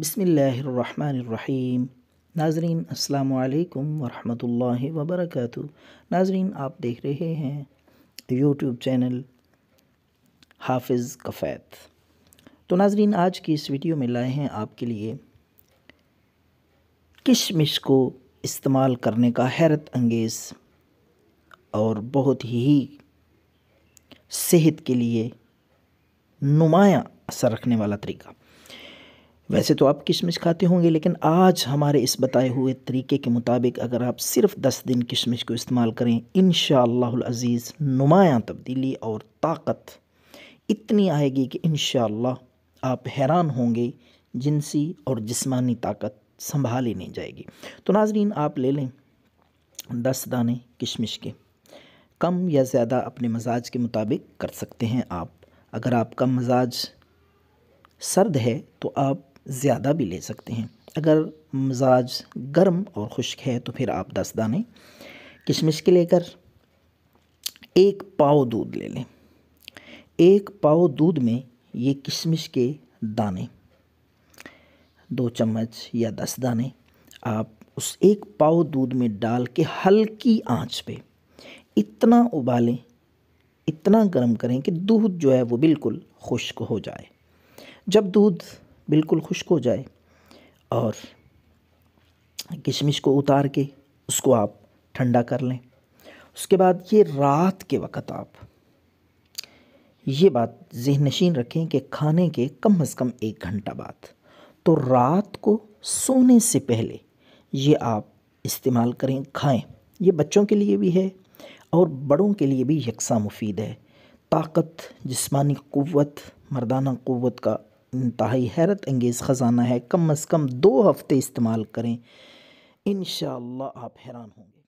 बिसमीम नाजरीन असलकम वरहमल वबरक नाजरीन आप देख रहे हैं यूट्यूब चैनल हाफिज़ कफ़ैत तो नाजरीन आज की इस वीडियो में लाए हैं आपके लिए किशमिश को इस्तेमाल करने का हैरत अंगेज़ और बहुत ही सेहत के लिए नुमाया असर रखने वाला तरीका वैसे तो आप किशमिश खाते होंगे लेकिन आज हमारे इस बताए हुए तरीके के मुताबिक अगर आप सिर्फ 10 दिन किशमिश को इस्तेमाल करें इन अज़ीज़ नुमाया तब्दीली और ताकत इतनी आएगी कि इन आप हैरान होंगे जिनसी और जिस्मानी ताकत संभाली नहीं जाएगी तो नाजरीन आप ले लें दस दाने किशमिश के कम या ज़्यादा अपने मजाज के मुताबिक कर सकते हैं आप अगर आपका मजाज सर्द है तो आप ज़्यादा भी ले सकते हैं अगर मिजाज गर्म और खुश्क है तो फिर आप दस दाने किशमिश के लेकर एक पाव दूध ले लें एक पाव दूध में ये किशमिश के दाने दो चम्मच या दस दाने आप उस एक पाव दूध में डाल के हल्की आंच पे इतना उबालें इतना गर्म करें कि दूध जो है वो बिल्कुल खुश्क हो जाए जब दूध बिल्कुल खुश्क हो जाए और किशमिश को उतार के उसको आप ठंडा कर लें उसके बाद ये रात के वक्त आप ये बात जहन नशीन रखें कि खाने के कम अज़ कम एक घंटा बाद तो रात को सोने से पहले ये आप इस्तेमाल करें खाएं ये बच्चों के लिए भी है और बड़ों के लिए भी यकसा मुफीद है ताकत जिस्मानी क़वत मर्दाना क़वत का इंतहाई हैरत अंगेज़ ख़जाना है कम अज़ कम दो हफ़्ते इस्तेमाल करें इन आप हैरान होंगे